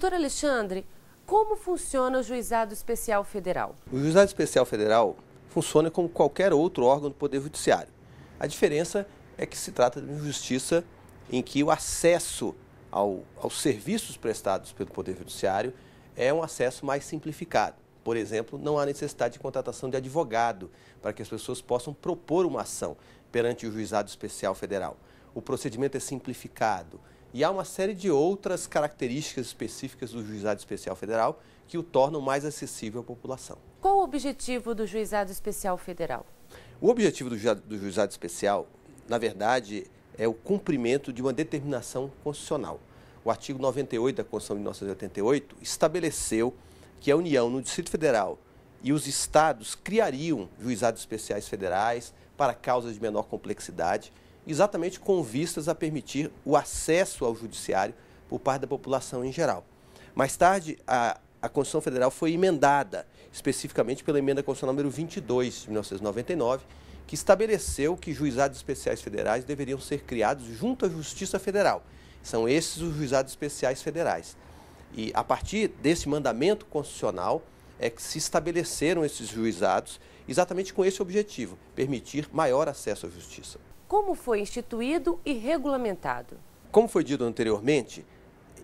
Doutor Alexandre, como funciona o Juizado Especial Federal? O Juizado Especial Federal funciona como qualquer outro órgão do Poder Judiciário. A diferença é que se trata de uma justiça em que o acesso ao, aos serviços prestados pelo Poder Judiciário é um acesso mais simplificado. Por exemplo, não há necessidade de contratação de advogado para que as pessoas possam propor uma ação perante o Juizado Especial Federal. O procedimento é simplificado, e há uma série de outras características específicas do Juizado Especial Federal que o tornam mais acessível à população. Qual o objetivo do Juizado Especial Federal? O objetivo do Juizado, Especial, na verdade, é o cumprimento de uma determinação constitucional. O artigo 98 da Constituição de 1988 estabeleceu que a União, no Distrito Federal e os estados criariam juizados especiais federais para causas de menor complexidade exatamente com vistas a permitir o acesso ao judiciário por parte da população em geral. Mais tarde, a, a Constituição Federal foi emendada, especificamente pela emenda constitucional número 22 de 1999, que estabeleceu que juizados especiais federais deveriam ser criados junto à Justiça Federal. São esses os juizados especiais federais. E a partir desse mandamento constitucional é que se estabeleceram esses juizados exatamente com esse objetivo, permitir maior acesso à justiça como foi instituído e regulamentado. Como foi dito anteriormente,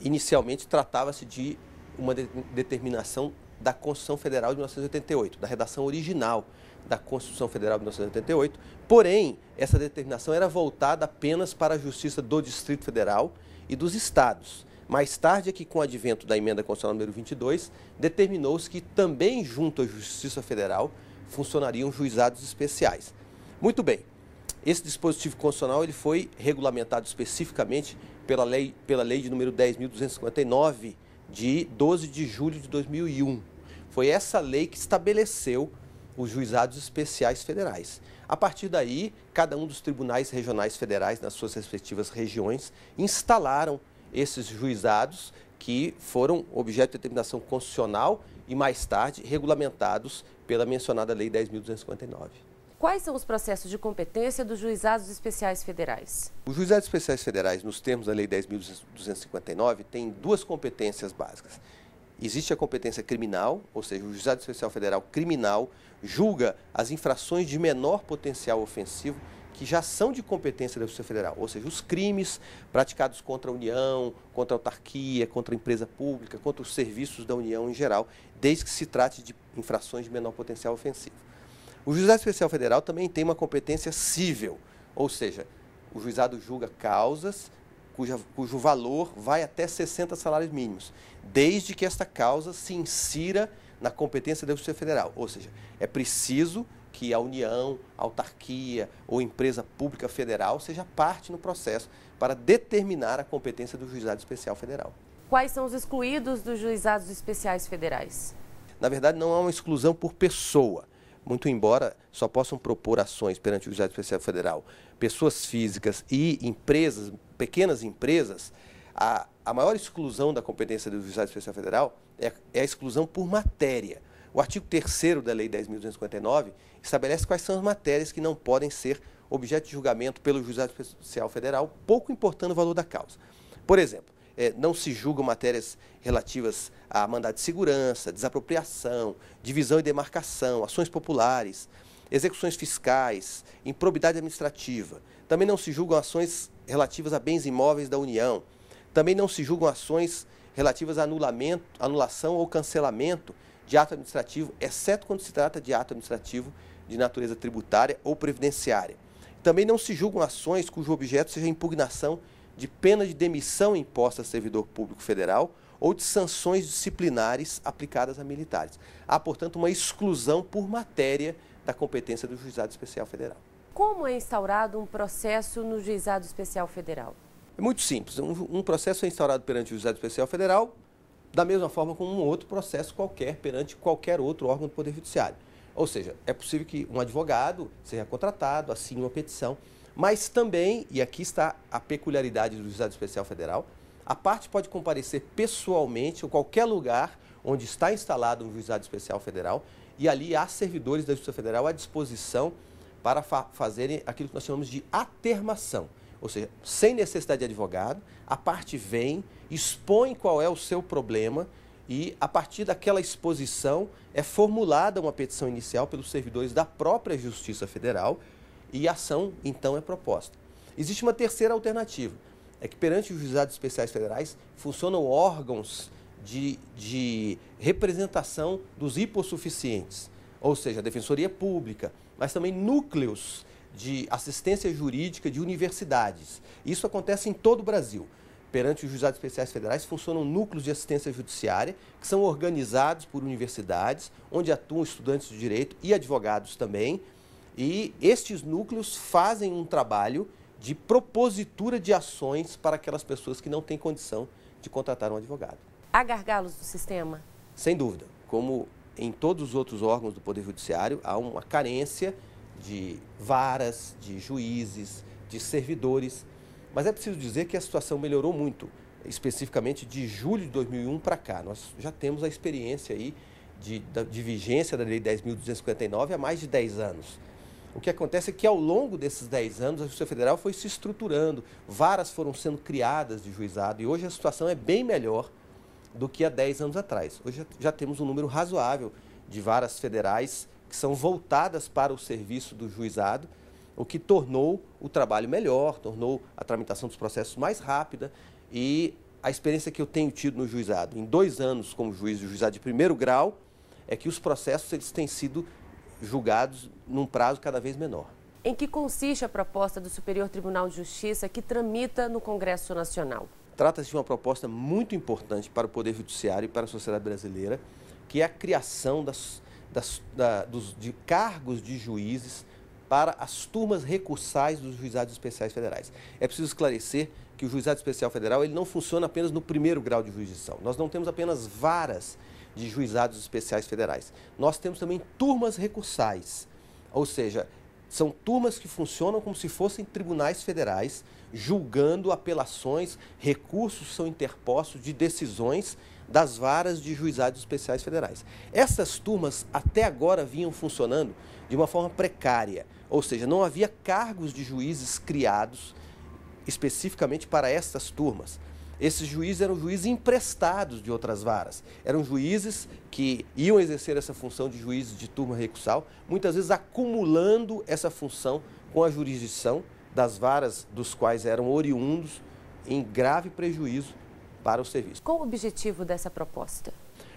inicialmente tratava-se de uma de determinação da Constituição Federal de 1988, da redação original da Constituição Federal de 1988. Porém, essa determinação era voltada apenas para a Justiça do Distrito Federal e dos Estados. Mais tarde, aqui é com o advento da emenda constitucional número 22, determinou-se que também junto à Justiça Federal funcionariam juizados especiais. Muito bem, esse dispositivo constitucional ele foi regulamentado especificamente pela lei, pela lei de número 10.259, de 12 de julho de 2001. Foi essa lei que estabeleceu os juizados especiais federais. A partir daí, cada um dos tribunais regionais federais, nas suas respectivas regiões, instalaram esses juizados que foram objeto de determinação constitucional e mais tarde regulamentados pela mencionada Lei 10.259. Quais são os processos de competência dos juizados especiais federais? Os juizados especiais federais, nos termos da Lei 10.259, têm duas competências básicas. Existe a competência criminal, ou seja, o Juizado Especial Federal Criminal julga as infrações de menor potencial ofensivo que já são de competência da Justiça Federal, ou seja, os crimes praticados contra a União, contra a autarquia, contra a empresa pública, contra os serviços da União em geral, desde que se trate de infrações de menor potencial ofensivo. O Juizado Especial Federal também tem uma competência civil, ou seja, o juizado julga causas cuja, cujo valor vai até 60 salários mínimos, desde que esta causa se insira na competência da Justiça Federal. Ou seja, é preciso que a União, a autarquia ou empresa pública federal seja parte no processo para determinar a competência do Juizado Especial Federal. Quais são os excluídos dos juizados especiais federais? Na verdade, não há uma exclusão por pessoa muito embora só possam propor ações perante o juizado Especial Federal pessoas físicas e empresas, pequenas empresas, a, a maior exclusão da competência do juizado Especial Federal é, é a exclusão por matéria. O artigo 3 da Lei 10.259 estabelece quais são as matérias que não podem ser objeto de julgamento pelo juizado Especial Federal, pouco importando o valor da causa. Por exemplo, é, não se julgam matérias relativas a mandado de segurança, desapropriação, divisão e demarcação, ações populares, execuções fiscais, improbidade administrativa. Também não se julgam ações relativas a bens imóveis da União. Também não se julgam ações relativas a anulamento, anulação ou cancelamento de ato administrativo, exceto quando se trata de ato administrativo de natureza tributária ou previdenciária. Também não se julgam ações cujo objeto seja impugnação de pena de demissão imposta a servidor público federal ou de sanções disciplinares aplicadas a militares. Há, portanto, uma exclusão por matéria da competência do Juizado Especial Federal. Como é instaurado um processo no Juizado Especial Federal? É muito simples. Um, um processo é instaurado perante o Juizado Especial Federal da mesma forma como um outro processo qualquer perante qualquer outro órgão do Poder Judiciário. Ou seja, é possível que um advogado seja contratado, assine uma petição mas também, e aqui está a peculiaridade do Juizado Especial Federal, a parte pode comparecer pessoalmente ou qualquer lugar onde está instalado um Juizado Especial Federal e ali há servidores da Justiça Federal à disposição para fa fazerem aquilo que nós chamamos de atermação. Ou seja, sem necessidade de advogado, a parte vem, expõe qual é o seu problema e, a partir daquela exposição, é formulada uma petição inicial pelos servidores da própria Justiça Federal e ação, então, é proposta. Existe uma terceira alternativa, é que perante os juizados especiais federais funcionam órgãos de, de representação dos hipossuficientes, ou seja, a Defensoria Pública, mas também núcleos de assistência jurídica de universidades. Isso acontece em todo o Brasil. Perante os juizados especiais federais funcionam núcleos de assistência judiciária que são organizados por universidades, onde atuam estudantes de direito e advogados também, e estes núcleos fazem um trabalho de propositura de ações para aquelas pessoas que não têm condição de contratar um advogado. Há gargalos do sistema? Sem dúvida. Como em todos os outros órgãos do Poder Judiciário, há uma carência de varas, de juízes, de servidores. Mas é preciso dizer que a situação melhorou muito, especificamente de julho de 2001 para cá. Nós já temos a experiência aí de, de, de vigência da Lei 10.259 há mais de 10 anos. O que acontece é que ao longo desses 10 anos, a Justiça Federal foi se estruturando, varas foram sendo criadas de juizado e hoje a situação é bem melhor do que há 10 anos atrás. Hoje já temos um número razoável de varas federais que são voltadas para o serviço do juizado, o que tornou o trabalho melhor, tornou a tramitação dos processos mais rápida e a experiência que eu tenho tido no juizado, em dois anos como juiz de juizado de primeiro grau, é que os processos eles têm sido julgados num prazo cada vez menor. Em que consiste a proposta do Superior Tribunal de Justiça que tramita no Congresso Nacional? Trata-se de uma proposta muito importante para o Poder Judiciário e para a sociedade brasileira, que é a criação das, das, da, dos, de cargos de juízes para as turmas recursais dos juizados especiais federais. É preciso esclarecer que o juizado especial federal ele não funciona apenas no primeiro grau de jurisdição. Nós não temos apenas varas de juizados especiais federais. Nós temos também turmas recursais, ou seja, são turmas que funcionam como se fossem tribunais federais, julgando apelações, recursos são interpostos de decisões das varas de juizados especiais federais. Essas turmas até agora vinham funcionando de uma forma precária, ou seja, não havia cargos de juízes criados especificamente para essas turmas. Esses juízes eram juízes emprestados de outras varas. Eram juízes que iam exercer essa função de juízes de turma recursal, muitas vezes acumulando essa função com a jurisdição das varas dos quais eram oriundos, em grave prejuízo para o serviço. Qual o objetivo dessa proposta?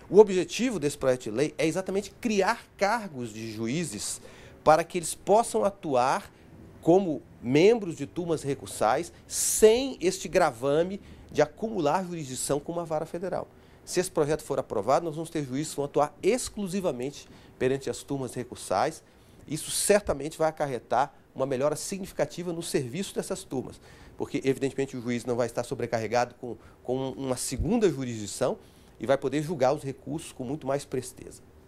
O objetivo desse projeto de lei é exatamente criar cargos de juízes para que eles possam atuar como membros de turmas recursais sem este gravame de acumular jurisdição com uma vara federal. Se esse projeto for aprovado, nós vamos ter juízes que vão atuar exclusivamente perante as turmas recursais. Isso certamente vai acarretar uma melhora significativa no serviço dessas turmas, porque, evidentemente, o juiz não vai estar sobrecarregado com, com uma segunda jurisdição e vai poder julgar os recursos com muito mais presteza.